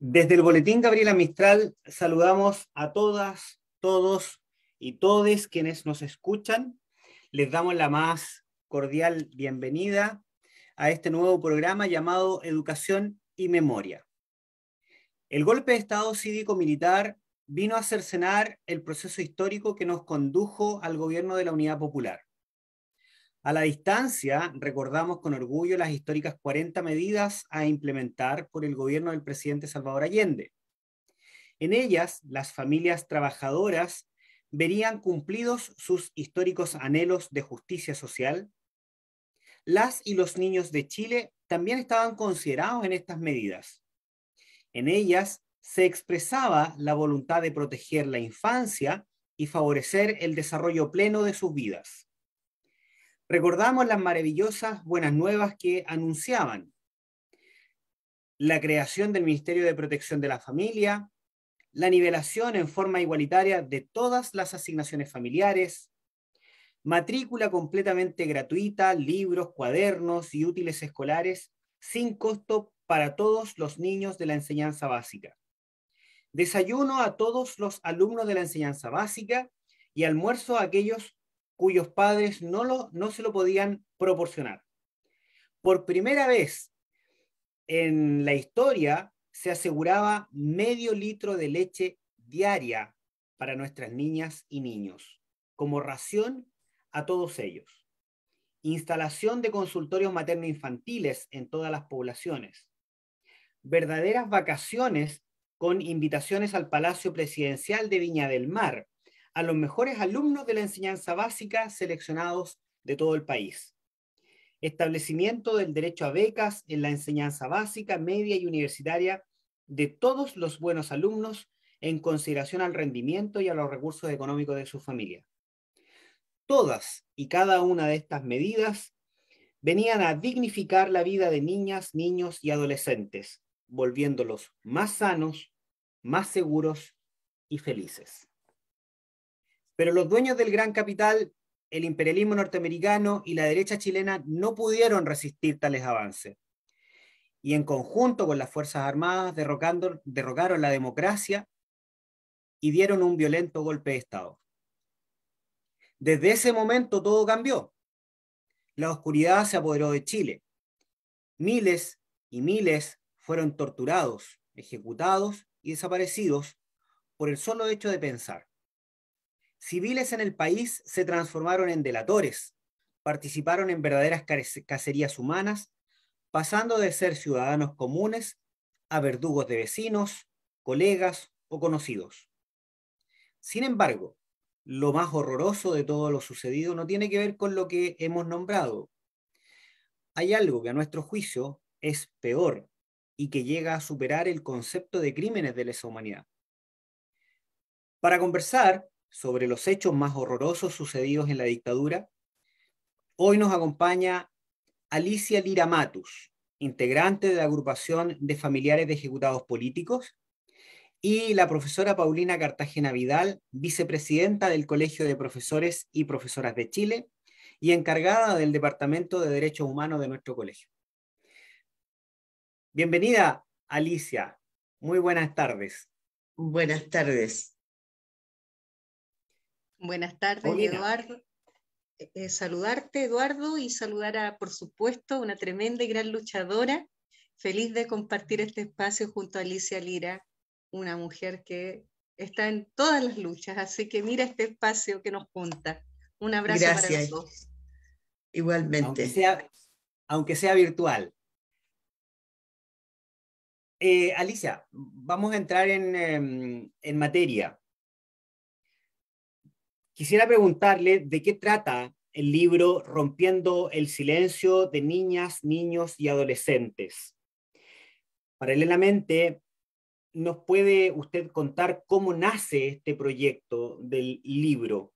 Desde el Boletín Gabriela Mistral saludamos a todas, todos y todes quienes nos escuchan. Les damos la más cordial bienvenida a este nuevo programa llamado Educación y Memoria. El golpe de Estado cívico-militar vino a cercenar el proceso histórico que nos condujo al gobierno de la Unidad Popular. A la distancia, recordamos con orgullo las históricas 40 medidas a implementar por el gobierno del presidente Salvador Allende. En ellas, las familias trabajadoras verían cumplidos sus históricos anhelos de justicia social. Las y los niños de Chile también estaban considerados en estas medidas. En ellas se expresaba la voluntad de proteger la infancia y favorecer el desarrollo pleno de sus vidas recordamos las maravillosas buenas nuevas que anunciaban la creación del Ministerio de Protección de la Familia, la nivelación en forma igualitaria de todas las asignaciones familiares, matrícula completamente gratuita, libros, cuadernos y útiles escolares sin costo para todos los niños de la enseñanza básica. Desayuno a todos los alumnos de la enseñanza básica y almuerzo a aquellos cuyos padres no, se lo podían proporcionar. Por primera vez en la historia se aseguraba medio litro de leche diaria para nuestras niñas y niños, como ración a todos ellos. Instalación de consultorios materno-infantiles en todas las poblaciones. Verdaderas vacaciones con invitaciones al Palacio Presidencial de Viña del Mar, a los mejores alumnos de la enseñanza básica seleccionados de todo el país. Establecimiento del derecho a becas en la enseñanza básica, media y universitaria de todos los buenos alumnos en consideración al rendimiento y a los recursos económicos de su familia. Todas y cada una de estas medidas venían a dignificar la vida de niñas, niños y adolescentes, volviéndolos más sanos, más seguros y felices. Pero los dueños del gran capital, el imperialismo norteamericano y la derecha chilena no pudieron resistir tales avances. Y en conjunto con las Fuerzas Armadas derrocaron la democracia y dieron un violento golpe de Estado. Desde ese momento todo cambió. La oscuridad se apoderó de Chile. Miles y miles fueron torturados, ejecutados y desaparecidos por el solo hecho de pensar civiles en el país se transformaron en delatores, participaron en verdaderas cacerías humanas, pasando de ser ciudadanos comunes a verdugos de vecinos, colegas o conocidos. Sin embargo, lo más horroroso de todo lo sucedido no tiene que ver con lo que hemos nombrado. Hay algo que a nuestro juicio es peor y que llega a superar el concepto de crímenes de lesa humanidad. Para conversar sobre los hechos más horrorosos sucedidos en la dictadura. Hoy nos acompaña Alicia Lira Matus, integrante de la agrupación de familiares de ejecutados políticos, y la profesora Paulina Cartagena Vidal, vicepresidenta del Colegio de Profesores y Profesoras de Chile y encargada del Departamento de Derechos Humanos de nuestro colegio. Bienvenida, Alicia. Muy buenas tardes. Buenas tardes. Buenas tardes, oh, Eduardo. Eh, eh, saludarte, Eduardo, y saludar a, por supuesto, una tremenda y gran luchadora. Feliz de compartir este espacio junto a Alicia Lira, una mujer que está en todas las luchas. Así que mira este espacio que nos junta. Un abrazo para todos. Igualmente. Aunque sea, virtual. Eh, Alicia, vamos a entrar en, em, en materia. Quisiera preguntarle de qué trata el libro Rompiendo el Silencio de Niñas, Niños y Adolescentes. Paralelamente, ¿nos puede usted contar cómo nace este proyecto del libro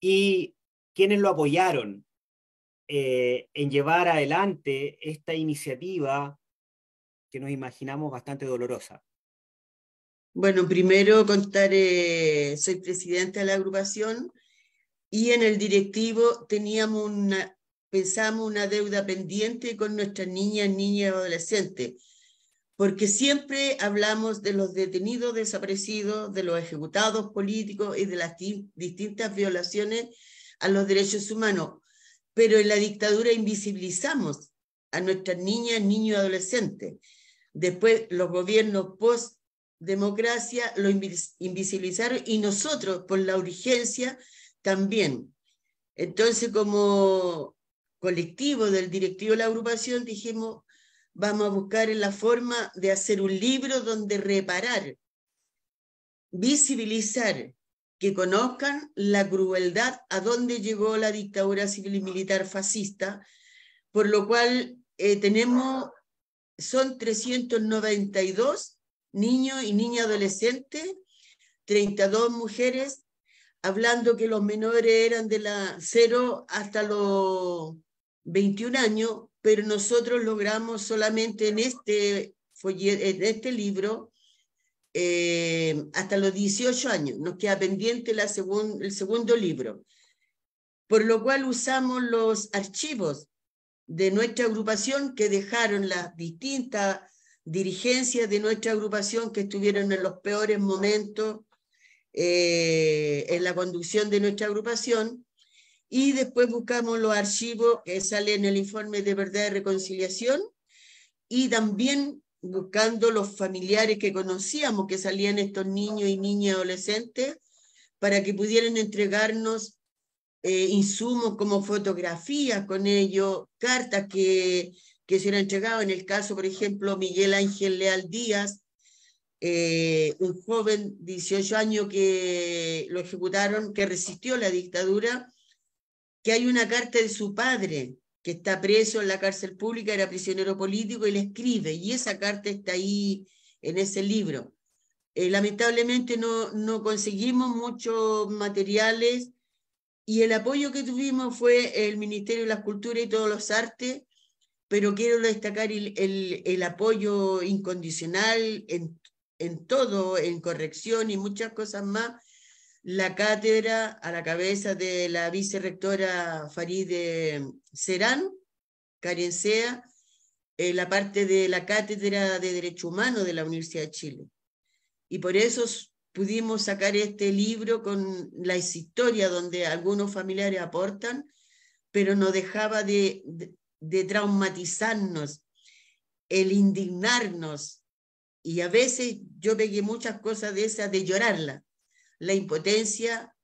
y quiénes lo apoyaron eh, en llevar adelante esta iniciativa que nos imaginamos bastante dolorosa? Bueno, primero contaré, eh, soy presidente de la agrupación y en el directivo teníamos una, pensamos una deuda pendiente con nuestras niñas, niñas y adolescentes, porque siempre hablamos de los detenidos desaparecidos, de los ejecutados políticos y de las distintas violaciones a los derechos humanos, pero en la dictadura invisibilizamos a nuestras niñas, niños y adolescentes. Después los gobiernos post democracia lo invisibilizaron y nosotros, por la urgencia, también. Entonces, como colectivo del directivo de la agrupación, dijimos, vamos a buscar la forma de hacer un libro donde reparar, visibilizar, que conozcan la crueldad a donde llegó la dictadura civil y militar fascista, por lo cual eh, tenemos, son 392 niños y niñas adolescentes, 32 mujeres, hablando que los menores eran de la 0 hasta los 21 años, pero nosotros logramos solamente en este, en este libro eh, hasta los 18 años. Nos queda pendiente la el segundo libro. Por lo cual usamos los archivos de nuestra agrupación que dejaron las distintas dirigencias de nuestra agrupación que estuvieron en los peores momentos eh, en la conducción de nuestra agrupación. Y después buscamos los archivos que salen en el informe de verdad y reconciliación. Y también buscando los familiares que conocíamos, que salían estos niños y niñas adolescentes, para que pudieran entregarnos eh, insumos como fotografías con ellos, cartas que que se han entregado. En el caso, por ejemplo, Miguel Ángel Leal Díaz, eh, un joven, de 18 años, que lo ejecutaron, que resistió la dictadura, que hay una carta de su padre, que está preso en la cárcel pública, era prisionero político, y le escribe, y esa carta está ahí en ese libro. Eh, lamentablemente no, no conseguimos muchos materiales y el apoyo que tuvimos fue el Ministerio de las Culturas y todos los artes, pero quiero destacar el, apoyo incondicional en, todo, en corrección y muchas cosas más. La cátedra a la cabeza de la vicerrectora Faride Serán, Carencea, eh, la parte de la cátedra de Derecho Humano de la Universidad de Chile. Y por eso pudimos sacar este libro con la historia donde algunos familiares aportan, pero no dejaba de de traumatizarnos, el indignarnos. Y a veces yo pegué muchas cosas de esas, de llorarla. La impotencia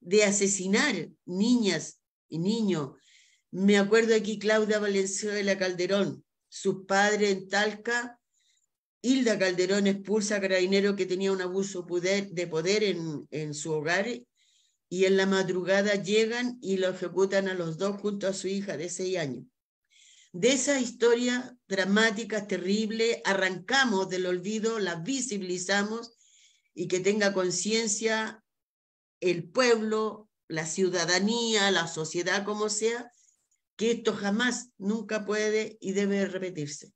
de asesinar niñas y niños. Me acuerdo aquí Claudia la Calderón, sus padres en Talca. Hilda Calderón expulsa a carabinero que tenía un abuso de poder en, en su hogar y en la madrugada llegan y lo ejecutan a los dos junto a su hija de seis años. De esa historia dramática, terrible, arrancamos del olvido, la visibilizamos y que tenga conciencia el pueblo, la ciudadanía, la sociedad como sea, que esto jamás, nunca puede y debe repetirse.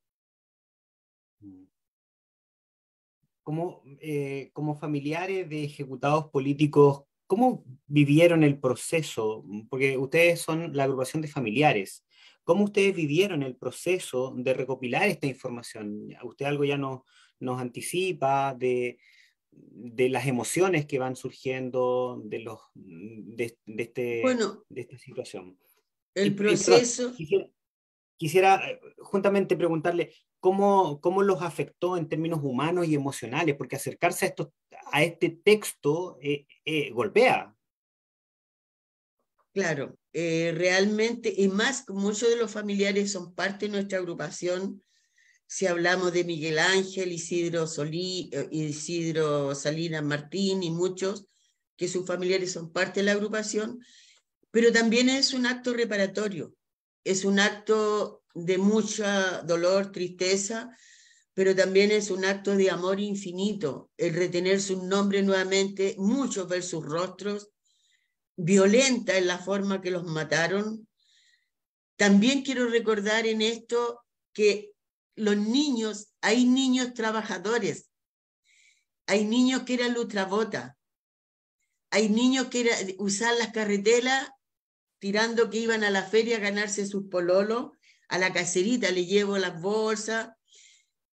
Como, eh, como familiares de ejecutados políticos, ¿cómo vivieron el proceso? Porque ustedes son la agrupación de familiares. ¿Cómo ustedes vivieron el proceso de recopilar esta información? Usted algo ya nos, anticipa de, las emociones que van surgiendo de, los, de, este, de esta situación. El proceso... Quisiera, eh, juntamente preguntarle cómo, cómo los afectó en términos humanos y emocionales, porque acercarse a, esto a este texto eh, eh, golpea. Claro. Eh, realmente, y más, muchos de los familiares son parte de nuestra agrupación. Si hablamos de Miguel Ángel, Isidro, Solí, eh, Isidro Salinas Martín y muchos, que sus familiares son parte de la agrupación, pero también es un acto reparatorio, es un acto de mucha dolor, tristeza, pero también es un acto de amor infinito, el retener su nombre nuevamente, muchos ver sus rostros, violenta en la forma que los mataron. También quiero recordar en esto que los niños, hay niños trabajadores, hay niños que eran lutrabota, hay niños que era, usaban las carreteras tirando que iban a la feria a ganarse sus pololos, a la caserita le llevo las bolsas.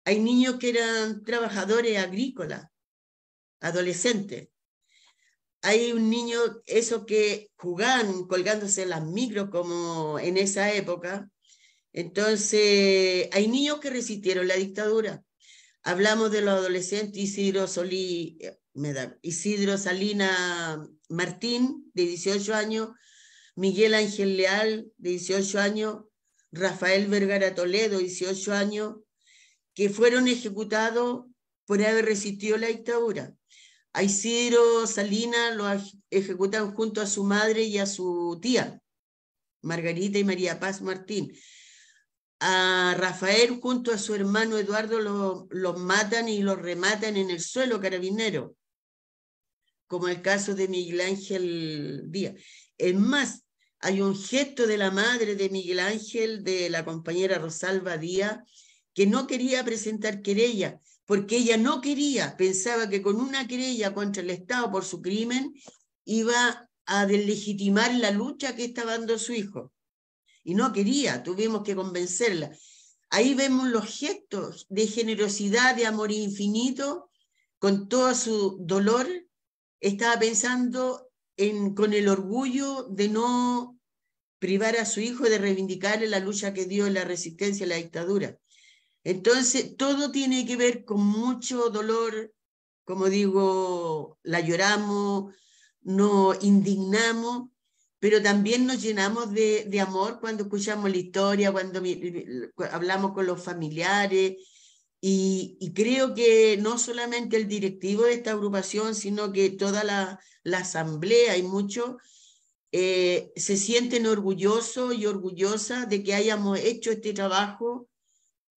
Hay niños que eran trabajadores agrícolas, adolescentes hay un niño, eso que jugaban colgándose en las micros como en esa época. Entonces, hay niños que resistieron la dictadura. Hablamos de los adolescentes Isidro, Solí, eh, Isidro Salina Martín, de 18 años, Miguel Ángel Leal, de 18 años, Rafael Vergara Toledo, de 18 años, que fueron ejecutados por haber resistido la dictadura. A Isidro Salinas lo ejecutan junto a su madre y a su tía, Margarita y María Paz Martín. A Rafael junto a su hermano Eduardo los lo matan y lo rematan en el suelo carabinero, como el caso de Miguel Ángel Díaz. Es más, hay un gesto de la madre de Miguel Ángel, de la compañera Rosalba Díaz, que no quería presentar querella, porque ella no quería, pensaba que con una querella contra el Estado por su crimen iba a deslegitimar la lucha que estaba dando su hijo. Y no quería, tuvimos que convencerla. Ahí vemos los gestos de generosidad, de amor infinito, con todo su dolor. Estaba pensando en, con el orgullo de no privar a su hijo de reivindicar la lucha que dio la resistencia a la dictadura. Entonces, todo tiene que ver con mucho dolor, como digo, la lloramos, nos indignamos, pero también nos llenamos de, amor cuando escuchamos la historia, cuando hablamos con los familiares. Y, creo que no solamente el directivo de esta agrupación, sino que toda la, asamblea y muchos eh, se sienten orgullosos y orgullosas de que hayamos hecho este trabajo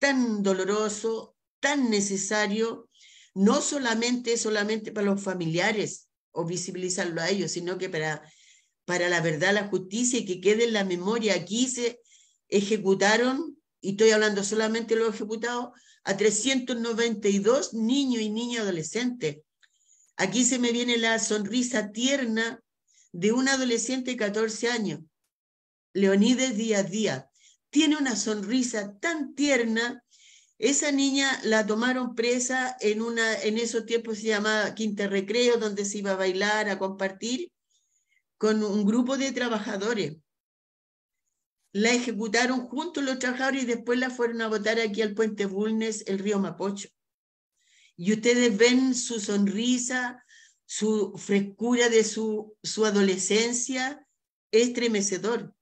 tan doloroso, tan necesario, no solamente, solamente para los familiares o visibilizarlo a ellos, sino que para, para la verdad, la justicia y que quede en la memoria. Aquí se ejecutaron, y estoy hablando solamente de los ejecutados, a 392 niños y niñas adolescentes. Aquí se me viene la sonrisa tierna de un adolescente de 14 años, Leonides Díaz Díaz, tiene una sonrisa tan tierna. Esa niña la tomaron presa en, una, en esos tiempos se llamaba Quinta Recreo, donde se iba a bailar, a compartir, con un grupo de trabajadores. La ejecutaron juntos los trabajadores y después la fueron a botar aquí al puente Bulnes, el río Mapocho. Y ustedes ven su sonrisa, su frescura de su, su adolescencia, estremecedor.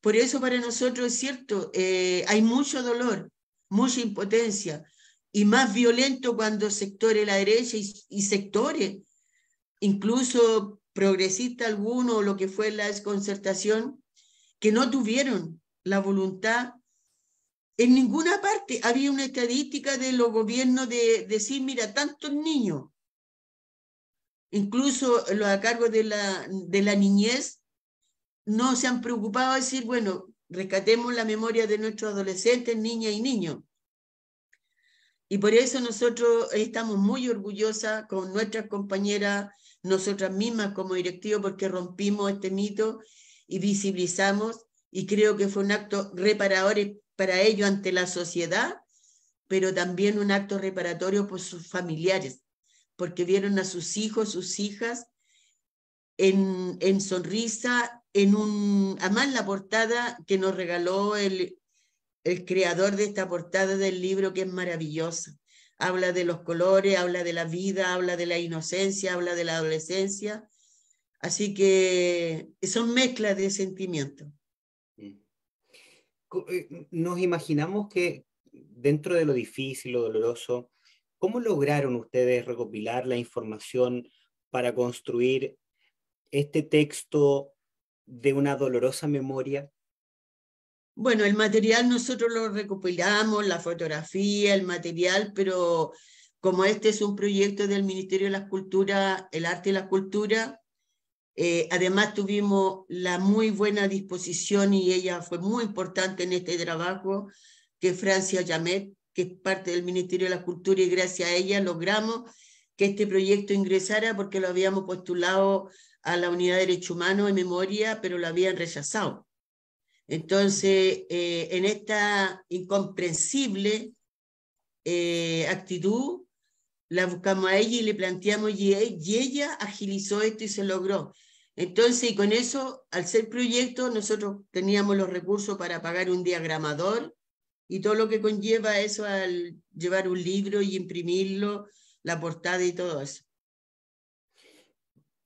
Por eso para nosotros es cierto, eh, hay mucho dolor, mucha impotencia, y más violento cuando sectores de la derecha y, sectores, incluso progresista alguno, lo que fue la desconcertación, que no tuvieron la voluntad. En ninguna parte había una estadística de los gobiernos de, de decir, mira, tantos niños, incluso los a cargo de la, de la niñez, no se han preocupado de decir, bueno, rescatemos la memoria de nuestros adolescentes, niñas y niños. Y por eso nosotros estamos muy orgullosas con nuestras compañeras, nosotras mismas como directivo, porque rompimos este mito y visibilizamos, y creo que fue un acto reparador para ellos ante la sociedad, pero también un acto reparatorio por sus familiares, porque vieron a sus hijos, sus hijas en, en sonrisa, en un, además la portada que nos regaló el, el creador de esta portada del libro que es maravillosa. Habla de los colores, habla de la vida, habla de la inocencia, habla de la adolescencia. Así que son mezclas de sentimientos. Mm. Eh, nos imaginamos que dentro de lo difícil, lo doloroso, ¿cómo lograron ustedes recopilar la información para construir este texto de una dolorosa memoria? Bueno, el material nosotros lo recopilamos, la fotografía, el material, pero como este es un proyecto del Ministerio de la Cultura, el Arte y la Cultura, eh, además tuvimos la muy buena disposición y ella fue muy importante en este trabajo, que Francia Yamet, que es parte del Ministerio de la Cultura y gracias a ella logramos que este proyecto ingresara porque lo habíamos postulado a la Unidad de derechos humanos en memoria, pero lo habían rechazado. Entonces, eh, en esta incomprensible eh, actitud, la buscamos a ella y le planteamos, e-, y, ella agilizó esto y se logró. Entonces, y con eso, al ser proyecto, nosotros teníamos los recursos para pagar un diagramador y todo lo que conlleva eso al llevar un libro y imprimirlo, la portada y todo eso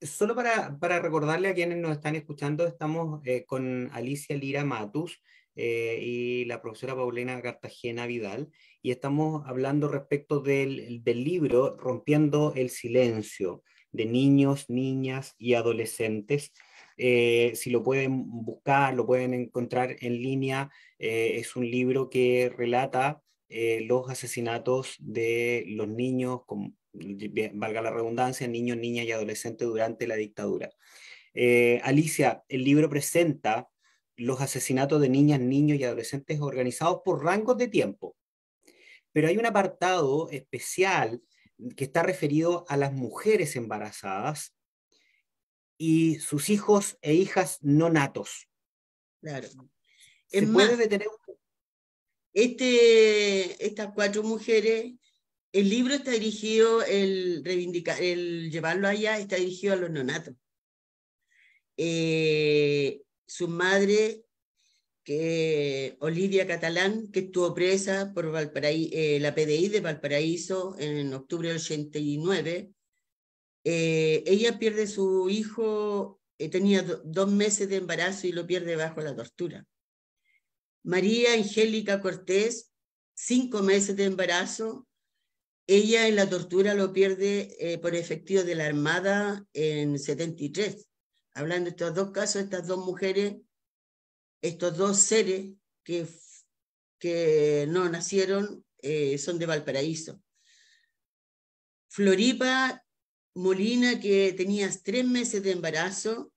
solo para, recordarle a quienes nos están escuchando, estamos eh, con Alicia Lira Matus eh, y la profesora Paulina Cartagena Vidal, y estamos hablando respecto del, libro Rompiendo el Silencio de niños, niñas y adolescentes. Eh, si lo pueden buscar, lo pueden encontrar en línea. es un libro que relata los asesinatos de los niños con, valga la redundancia, niños, niñas y adolescentes durante la dictadura. Eh, Alicia, el libro presenta los asesinatos de niñas, niños y adolescentes organizados por rangos de tiempo, pero hay un apartado especial que está referido a las mujeres embarazadas y sus hijos e hijas no natos. Claro. ¿Se puede detener? Este, estas cuatro mujeres el libro está dirigido, el, reivindicar, llevarlo allá está dirigido a los neonatos. Eh, su madre, que, Olivia Catalán, que estuvo presa por eh, la PDI de Valparaíso en octubre del 89, eh, ella pierde su hijo, eh, tenía dos meses de embarazo y lo pierde bajo la tortura. María Angélica Cortés, cinco meses de embarazo, ella en la tortura lo pierde eh, por efectivo de la Armada en 73. Hablando de estos dos casos, estas dos mujeres, estos dos seres que, que no nacieron, eh, son de Valparaíso. Floripa Molina, que tenía tres meses de embarazo,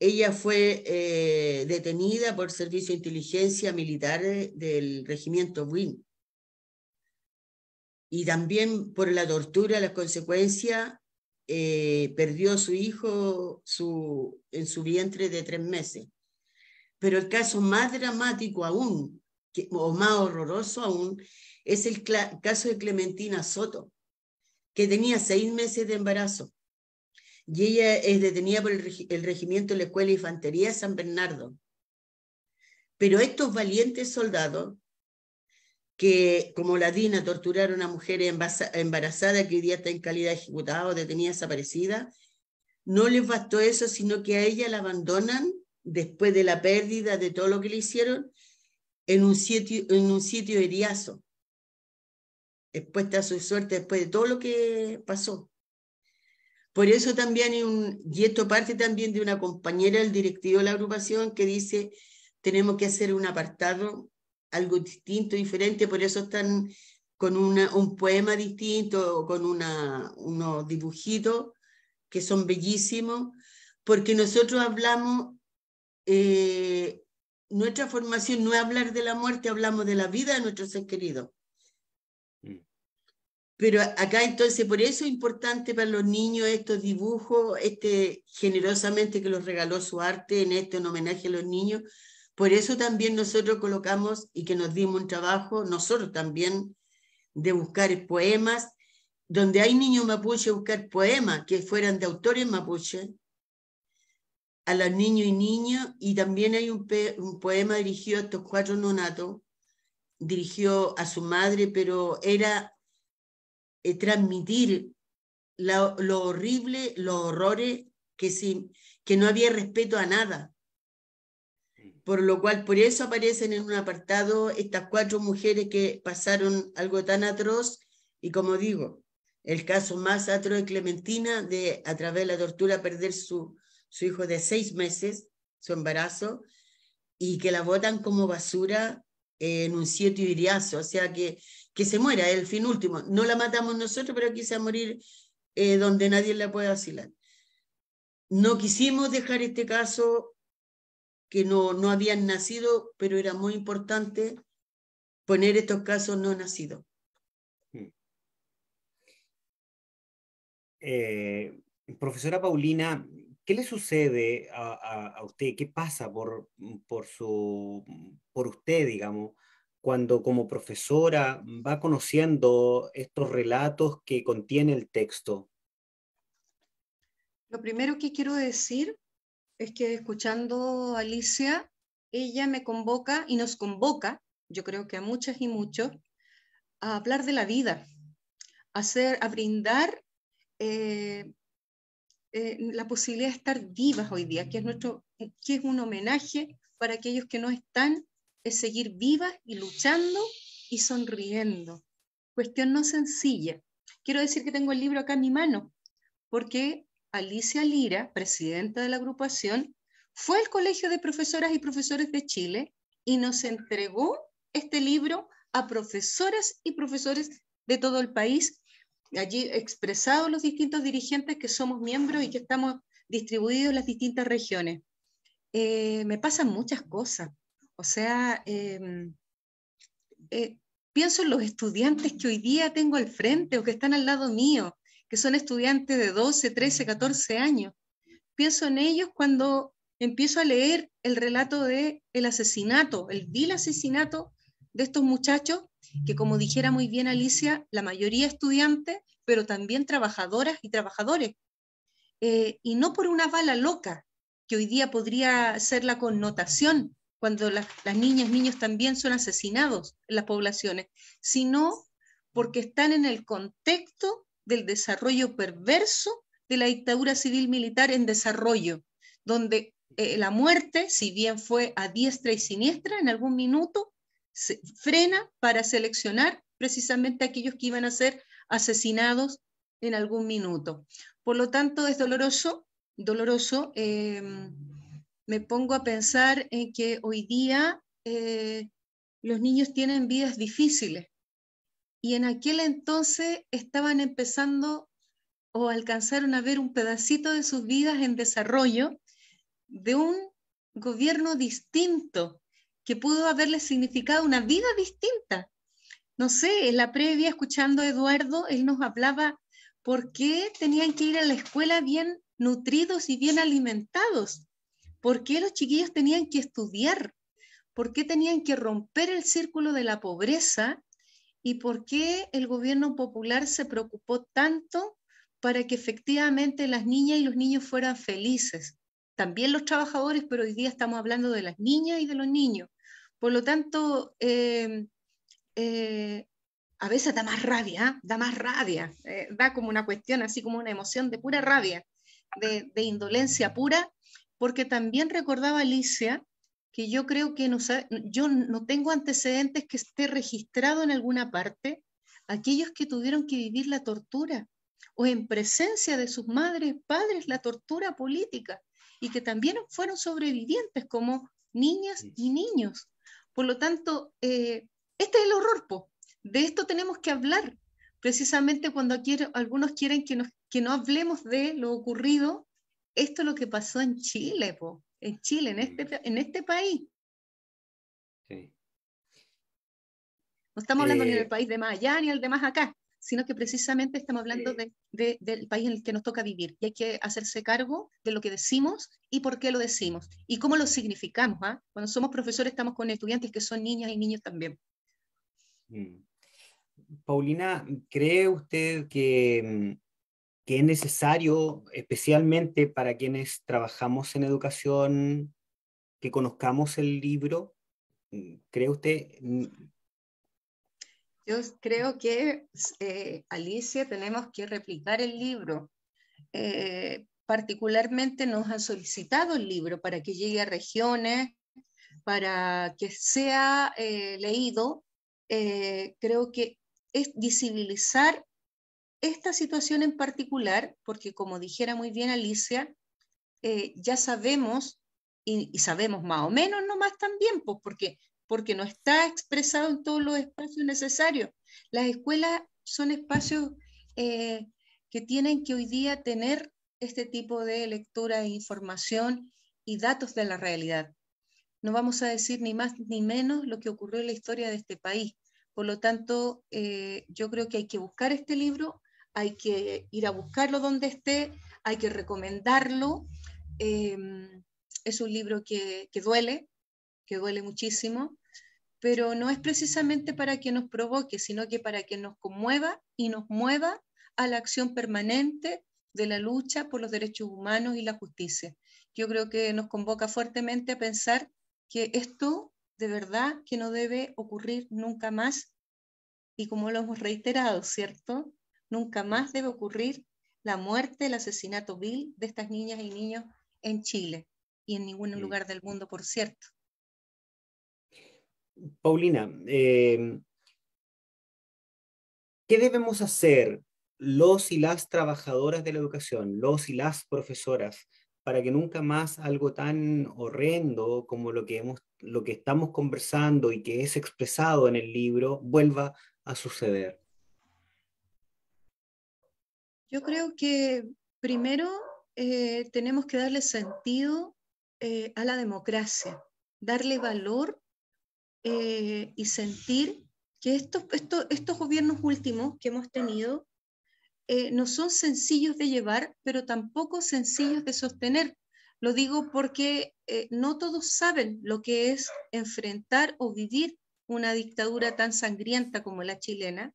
ella fue eh, detenida por servicio de inteligencia militar del regimiento Win y también por la tortura, las consecuencias, eh, perdió su hijo su, en su vientre de tres meses. Pero el caso más dramático aún, o más horroroso aún, es el caso de Clementina Soto, que tenía seis meses de embarazo. Y ella es detenida por el, el regimiento de la Escuela de Infantería de San Bernardo. Pero estos valientes soldados que como la DINA torturaron a una mujer embarazada que hoy día está en calidad ejecutada o detenida desaparecida, no les bastó eso, sino que a ella la abandonan después de la pérdida de todo lo que le hicieron en un sitio, en un sitio heriazo, expuesta a su suerte después de todo lo que pasó. Por eso también, y esto parte también de una compañera del directivo de la agrupación que dice, tenemos que hacer un apartado algo distinto, diferente, por eso están con un poema distinto, con una, unos dibujitos que son bellísimos, porque nosotros hablamos, eh, nuestra formación no es hablar de la muerte, hablamos de la vida de nuestros seres queridos. Mm. Pero acá entonces, por eso es importante para los niños estos dibujos, este generosamente que los regaló su arte en este homenaje a los niños, por eso también nosotros colocamos y que nos dimos un trabajo, nosotros también, de buscar poemas, donde hay niños mapuche, buscar poemas que fueran de autores mapuche, a los niños y niñas, y también hay un, poema dirigido a estos cuatro nonatos, dirigió a su madre, pero era eh, transmitir lo horrible, los horrores, que, que no había respeto a nada por lo cual por eso aparecen en un apartado estas cuatro mujeres que pasaron algo tan atroz y como digo, el caso más atroz de Clementina de a través de la tortura perder su, su hijo de seis meses, su embarazo, y que la botan como basura en un sitio iriazo, o sea que, que se muera, el fin último. No la matamos nosotros, pero quise morir eh, donde nadie la puede asilar. No quisimos dejar este caso que no, habían nacido, pero era muy importante poner estos casos no nacidos. Mm. Eh, profesora Paulina, ¿qué le sucede a, usted? ¿Qué pasa por, por, su, por usted, digamos, cuando como profesora va conociendo estos relatos que contiene el texto? Lo primero que quiero decir es que escuchando a Alicia, ella me convoca y nos convoca, yo creo que a muchas y muchos, a hablar de la vida, a, hacer, a brindar eh, eh, la posibilidad de estar vivas hoy día, que es, nuestro, que es un homenaje para aquellos que no están, es seguir vivas y luchando y sonriendo. Cuestión no sencilla. Quiero decir que tengo el libro acá en mi mano, porque Alicia Lira, presidenta de la agrupación, fue al Colegio de Profesoras y Profesores de Chile y nos entregó este libro a profesoras y profesores de todo el país, allí expresados los distintos dirigentes que somos miembros y que estamos distribuidos en las distintas regiones. Eh, me pasan muchas cosas, o sea, em, eh, pienso en los estudiantes que hoy día tengo al frente o que están al lado mío, que son estudiantes de 12, 13, 14 años. Pienso en ellos cuando empiezo a leer el relato de el asesinato, el vil asesinato de estos muchachos, que como dijera muy bien Alicia, la mayoría estudiantes, pero también trabajadoras y trabajadores. Eh, y no por una bala loca, que hoy día podría ser la connotación cuando las, las niñas, niños también son asesinados en las poblaciones, sino porque están en el contexto del desarrollo perverso de la dictadura civil militar en desarrollo, donde eh, la muerte, si bien fue a diestra y siniestra en algún minuto, se frena para seleccionar precisamente aquellos que iban a ser asesinados en algún minuto. Por lo tanto, es doloroso, doloroso. Em, me pongo a pensar en que hoy día eh, los niños tienen vidas difíciles, y en aquel entonces estaban empezando o alcanzaron a ver un pedacito de sus vidas en desarrollo de un gobierno distinto que pudo haberle significado una vida distinta. No sé, en la previa, escuchando a Eduardo, él nos hablaba por qué tenían que ir a la escuela bien nutridos y bien alimentados, por qué los chiquillos tenían que estudiar, por qué tenían que romper el círculo de la pobreza y por qué el gobierno popular se preocupó tanto para que efectivamente las niñas y los niños fueran felices. También los trabajadores, pero hoy día estamos hablando de las niñas y de los niños. Por lo tanto, eh, eh, a veces da más rabia, ¿eh? da más rabia, da como una cuestión, así como una emoción de pura rabia, de indolencia pura, porque también recordaba Alicia que yo creo que no yo no tengo antecedentes que esté registrado en alguna parte, aquellos que tuvieron que vivir la tortura o en presencia de sus madres, padres, la tortura política y que también fueron sobrevivientes como niñas y niños. Por lo tanto, eh, este es el horror, de esto tenemos que hablar, precisamente cuando algunos quieren que, que no hablemos de lo ocurrido, esto es lo que pasó en Chile, po en Chile, en este, en este país. Sí. No estamos hablando ni del eh, país de más allá ni del de más acá, sino que precisamente estamos hablando del país en el que nos toca vivir. Y hay que hacerse cargo de lo que decimos y por qué lo decimos y cómo lo significamos. ¿ah? Cuando somos profesores estamos con estudiantes que son niñas y niños también. Mm. Paulina, ¿cree usted que mm, que es necesario, especialmente para quienes trabajamos en educación, que conozcamos el libro? Mm, ¿Cree usted? Mm. Yo creo que, eh, Alicia, tenemos que replicar el libro. Eh, particularmente nos han solicitado el libro para que llegue a regiones, para que sea eh, leído. creo que es visibilizar esta situación en particular, porque como dijera muy bien Alicia, eh, ya sabemos y, sabemos más o menos no más también, pues porque, porque no está expresado en todos los espacios necesarios. Las escuelas son espacios eh, que tienen que hoy día tener este tipo de lectura e información y datos de la realidad. No vamos a decir ni más ni menos lo que ocurrió en la historia de este país. Por lo tanto, eh, yo creo que hay que buscar este libro hay que ir a buscarlo donde esté, hay que recomendarlo. Em, es un libro que, que, duele, que duele muchísimo, pero no es precisamente para que nos provoque, sino que para que nos conmueva y nos mueva a la acción permanente de la lucha por los derechos humanos y la justicia. Yo creo que nos convoca fuertemente a pensar que esto de verdad que no debe ocurrir nunca más y como lo hemos reiterado, ¿cierto? Nunca más debe ocurrir la muerte, el asesinato vil de estas niñas y niños en Chile y en ningún lugar del mundo, por cierto. Paulina, eh, ¿qué debemos hacer los y las trabajadoras de la educación, los y las profesoras, para que nunca más algo tan horrendo como lo que, hemos, lo que estamos conversando y que es expresado en el libro vuelva a suceder? Yo creo que primero eh, tenemos que darle sentido eh, a la democracia, darle valor eh, y sentir que estos, estos, estos, gobiernos últimos que hemos tenido no son sencillos de llevar, pero tampoco sencillos de sostener. Lo digo porque no todos saben lo que es enfrentar o vivir una dictadura tan sangrienta como la chilena,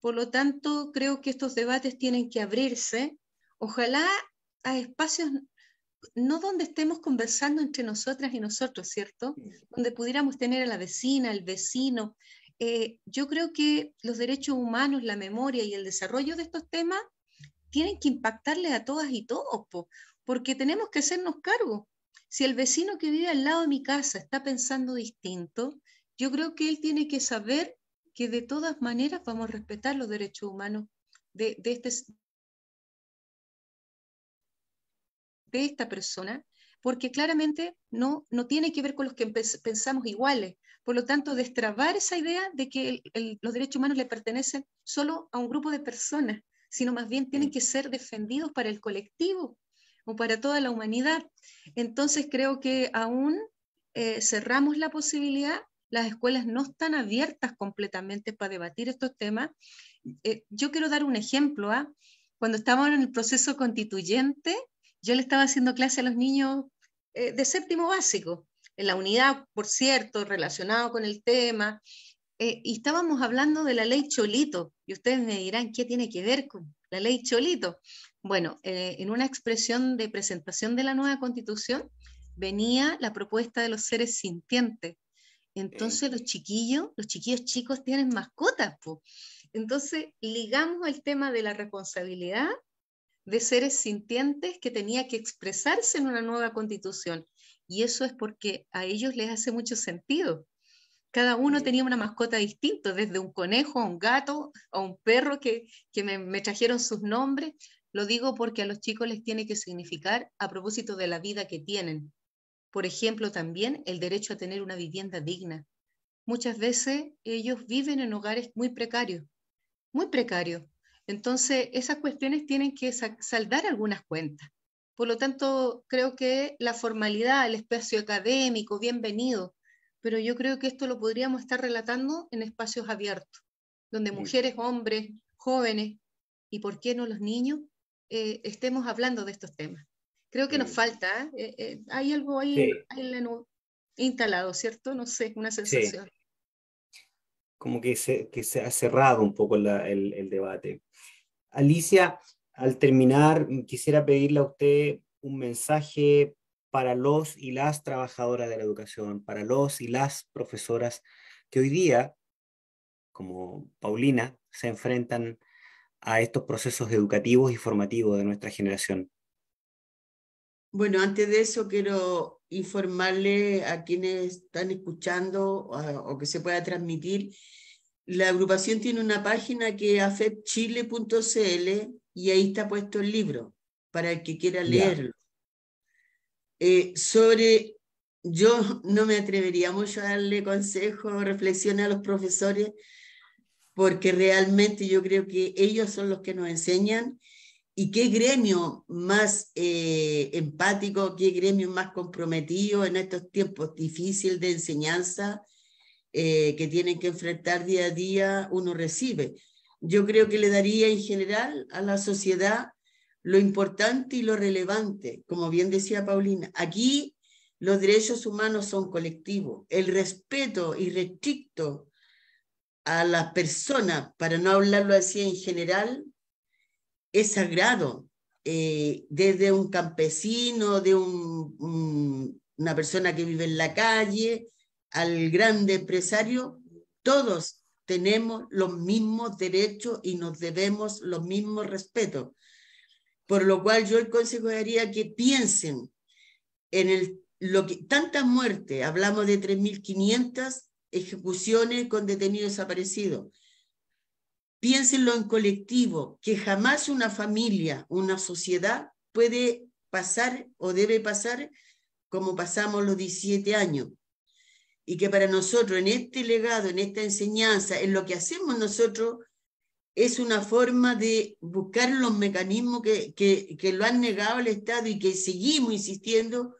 por lo tanto, creo que estos debates tienen que abrirse, ojalá a espacios no donde estemos conversando entre nosotras y nosotros, ¿cierto? Donde pudiéramos tener a la vecina, al vecino. Eh, yo creo que los derechos humanos, la memoria y el desarrollo de estos temas tienen que impactarle a todas y todos, porque tenemos que hacernos cargo. Si el vecino que vive al lado de mi casa está pensando distinto, yo creo que él tiene que saber que de todas maneras vamos a respetar los derechos humanos este de, esta persona, porque claramente no, no tiene que ver con los que pensamos iguales. Por lo tanto, destrabar esa idea de que los derechos humanos le pertenecen solo a un grupo de personas, sino más bien tienen mm. que ser defendidos para el colectivo o para toda la humanidad. Entonces, creo que aún eh, cerramos la posibilidad las escuelas no están abiertas completamente para debatir estos temas. Eh, yo quiero dar un ejemplo. ¿ah? Cuando estábamos en el proceso constituyente, yo le estaba haciendo clase a los niños eh, de séptimo básico, en la unidad, por cierto, relacionado con el tema, eh, y estábamos hablando de la ley Cholito, y ustedes me dirán, ¿qué tiene que ver con la ley Cholito? Bueno, en una expresión de presentación de la nueva constitución venía la propuesta de los seres sintientes, entonces eh. los chiquillos, los chiquillos chicos tienen mascotas. Entonces ligamos el tema de la responsabilidad de seres sintientes que tenía que expresarse en una nueva constitución. Y eso es porque a ellos les hace mucho sentido. Cada uno tenía una mascota distinta, desde un conejo a un gato a un perro que, me trajeron sus nombres. Lo digo porque a los chicos les tiene que significar a propósito de la vida que tienen, por ejemplo, también el derecho a tener una vivienda digna. Muchas veces ellos viven en hogares muy precarios, muy precarios. Entonces, esas cuestiones tienen que saldar algunas cuentas. Por lo tanto, creo que la formalidad, el espacio académico, bienvenido, pero yo creo que esto lo podríamos estar relatando en espacios abiertos, donde mujeres, hombres, jóvenes y, ¿por qué no los niños?, eh, estemos hablando de estos temas. Creo que nos falta, eh, eh, hay algo ahí, sí. ahí instalado, ¿cierto? No sé, una sensación. Como que se, ha cerrado un poco el debate. Alicia, al terminar, mm, quisiera pedirle a usted un mensaje para los y las trabajadoras de la educación, para los y las profesoras que hoy día, como Paulina, se enfrentan a estos procesos educativos y formativos de nuestra generación. Bueno, antes de eso quiero informarle a quienes están escuchando o, que se pueda transmitir. La agrupación tiene una página que es afepchile.cl y ahí está puesto el libro para el que quiera leerlo. Eh, sobre, yo no me atrevería mucho a darle consejo, o reflexiones a los profesores porque realmente yo creo que ellos son los que nos enseñan ¿Y qué gremio más eh, empático, qué gremio más comprometido en estos tiempos difíciles de enseñanza eh, que tienen que enfrentar día a día uno recibe? Yo creo que le daría en general a la sociedad lo importante y lo relevante, como bien decía Paulina. Aquí los derechos humanos son colectivos, el respeto y irrestricto a las personas, para no hablarlo así en general, es sagrado. Eh, desde un campesino, de una persona que vive en la calle, al grande empresario, todos tenemos los mismos derechos y nos debemos los mismos respetos. Por lo cual yo el consejo haría que piensen en el, lo que, tantas muertes, hablamos de 3.500 ejecuciones con detenidos desaparecidos, Piénsenlo en colectivo, que jamás una familia, una sociedad puede pasar o debe pasar como pasamos los 17 años. Y que para nosotros, en este legado, en esta enseñanza, en lo que hacemos nosotros, es una forma de buscar los mecanismos que, que, lo han negado el Estado y que seguimos insistiendo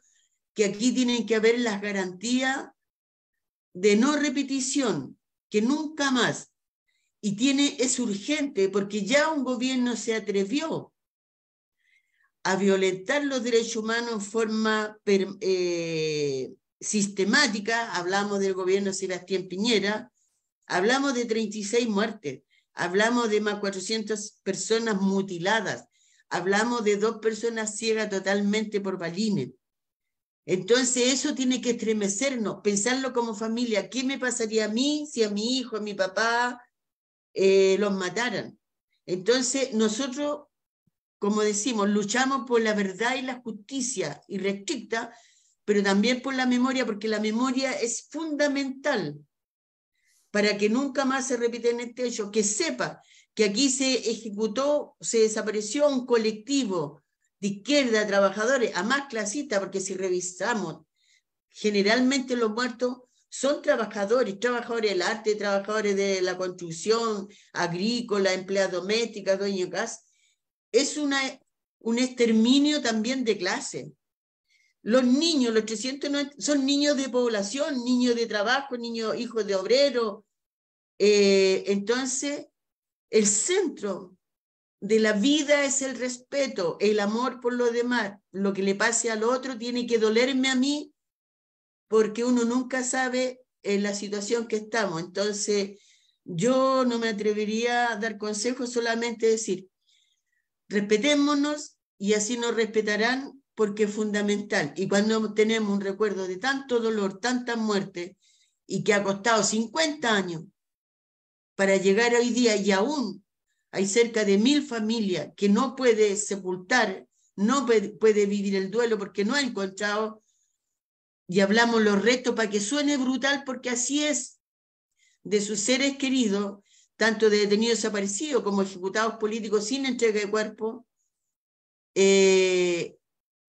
que aquí tienen que haber las garantías de no repetición, que nunca más y tiene, es urgente porque ya un gobierno se atrevió a violentar los derechos humanos en forma eh, sistemática. Hablamos del gobierno Sebastián Piñera, hablamos de 36 muertes, hablamos de más 400 personas mutiladas, hablamos de dos personas ciegas totalmente por balines. Entonces eso tiene que estremecernos, pensarlo como familia. ¿Qué me pasaría a mí si a mi hijo, a mi papá, eh, los mataran. Entonces, nosotros, como decimos, luchamos por la verdad y la justicia irrestricta, pero también por la memoria, porque la memoria es fundamental para que nunca más se repiten este hecho, que sepa que aquí se ejecutó, se desapareció un colectivo de izquierda, trabajadores, a más clasista, porque si revisamos, generalmente los muertos son trabajadores, trabajadores del arte, trabajadores de la construcción, agrícola, empleados doméstica, dueño de casa. Es una, un exterminio también de clase. Los niños, los 390, son niños de población, niños de trabajo, niños hijos de obrero. Eh, entonces, el centro de la vida es el respeto, el amor por lo demás. Lo que le pase al otro tiene que dolerme a mí porque uno nunca sabe en la situación que estamos. Entonces, yo no me atrevería a dar consejos, solamente decir, respetémonos y así nos respetarán porque es fundamental. Y cuando tenemos un recuerdo de tanto dolor, tantas muertes, y que ha costado 50 años para llegar hoy día y aún hay cerca de mil familias que no puede sepultar, no puede vivir el duelo porque no ha encontrado y hablamos los retos para que suene brutal, porque así es, de sus seres queridos, tanto de detenidos desaparecidos como ejecutados políticos sin entrega de cuerpo, eh,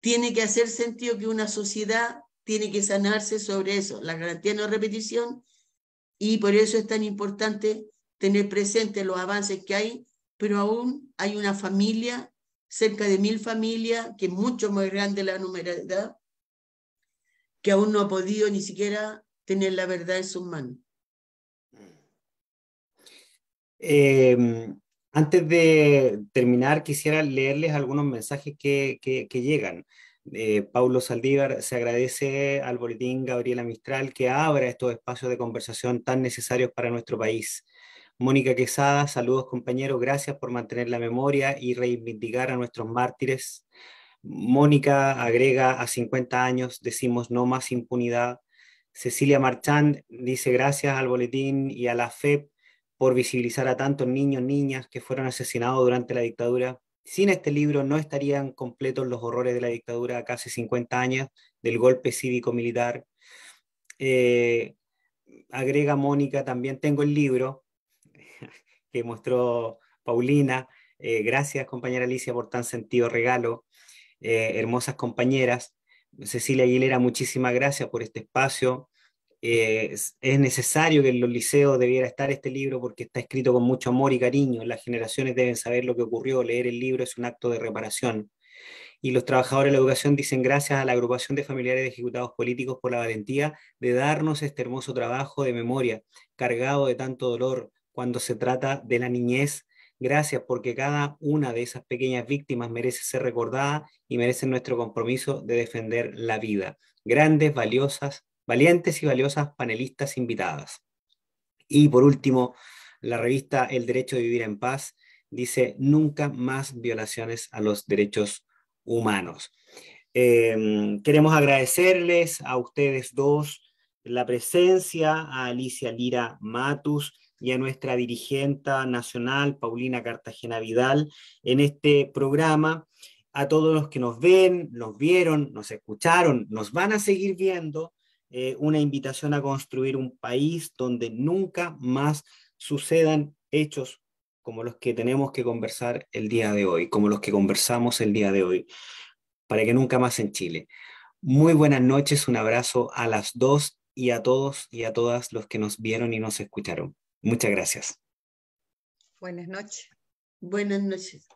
tiene que hacer sentido que una sociedad tiene que sanarse sobre eso, la garantía no repetición, y por eso es tan importante tener presente los avances que hay, pero aún hay una familia, cerca de mil familias, que es mucho más grande la numeralidad, que aún no ha podido ni siquiera tener la verdad en sus manos. Em, antes de terminar, quisiera leerles algunos mensajes que, llegan. Eh, Paulo Saldívar se agradece al boletín Gabriela Mistral que abra estos espacios de conversación tan necesarios para nuestro país. Mónica Quesada, saludos compañeros, gracias por mantener la memoria y reivindicar a nuestros mártires. Mónica agrega a 50 años, decimos no más impunidad. Cecilia Marchand dice gracias al boletín y a la FEP por visibilizar a tantos niños, niñas que fueron asesinados durante la dictadura. Sin este libro no estarían completos los horrores de la dictadura casi 50 años del golpe cívico-militar. Eh, agrega Mónica, también tengo el libro que mostró Paulina. Eh, gracias, compañera Alicia, por tan sentido regalo. Eh, hermosas compañeras. Cecilia Aguilera, muchísimas gracias por este espacio. Eh, es, necesario que en los liceos debiera estar este libro porque está escrito con mucho amor y cariño. Las generaciones deben saber lo que ocurrió. Leer el libro es un acto de reparación. Y los trabajadores de la educación dicen gracias a la agrupación de familiares de ejecutados políticos por la valentía de darnos este hermoso trabajo de memoria, cargado de tanto dolor cuando se trata de la niñez Gracias porque cada una de esas pequeñas víctimas merece ser recordada y merece nuestro compromiso de defender la vida. Grandes, valiosas, valientes y valiosas panelistas invitadas. Y por último, la revista El Derecho de Vivir en Paz dice, nunca más violaciones a los derechos humanos. Em, queremos agradecerles a ustedes dos la presencia, a Alicia Lira Matus, y a nuestra dirigente nacional, Paulina Cartagena Vidal, en este programa. A todos los que nos ven, nos vieron, nos escucharon, nos van a seguir viendo, eh, una invitación a construir un país donde nunca más sucedan hechos como los que tenemos que conversar el día de hoy, como los que conversamos el día de hoy, para que nunca más en Chile. Muy buenas noches, un abrazo a las dos y a todos y a todas los que nos vieron y nos escucharon. Muchas gracias. Buenas noches. Buenas noches.